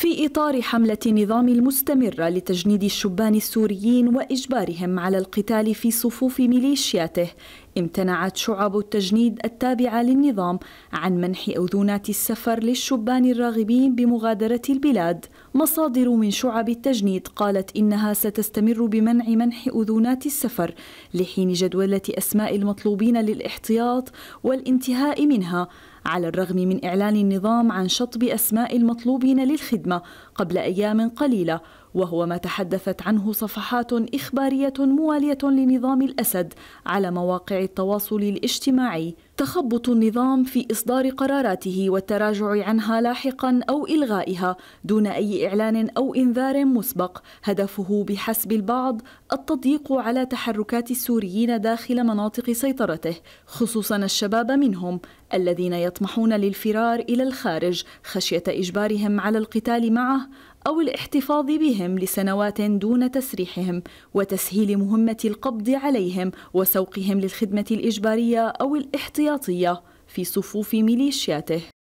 في إطار حملة نظام المستمرة لتجنيد الشبان السوريين وإجبارهم على القتال في صفوف ميليشياته امتنعت شعب التجنيد التابعة للنظام عن منح أذونات السفر للشبان الراغبين بمغادرة البلاد مصادر من شعب التجنيد قالت إنها ستستمر بمنع منح أذونات السفر لحين جدولة أسماء المطلوبين للاحتياط والانتهاء منها على الرغم من إعلان النظام عن شطب أسماء المطلوبين للخدمة قبل أيام قليلة وهو ما تحدثت عنه صفحات إخبارية موالية لنظام الأسد على مواقع التواصل الاجتماعي تخبط النظام في إصدار قراراته والتراجع عنها لاحقا أو إلغائها دون أي إعلان أو إنذار مسبق هدفه بحسب البعض التضييق على تحركات السوريين داخل مناطق سيطرته خصوصا الشباب منهم الذين يطمحون للفرار إلى الخارج خشية إجبارهم على القتال معه أو الاحتفاظ بهم لسنوات دون تسريحهم وتسهيل مهمة القبض عليهم وسوقهم للخدمة الإجبارية أو الاحتياطية في صفوف ميليشياته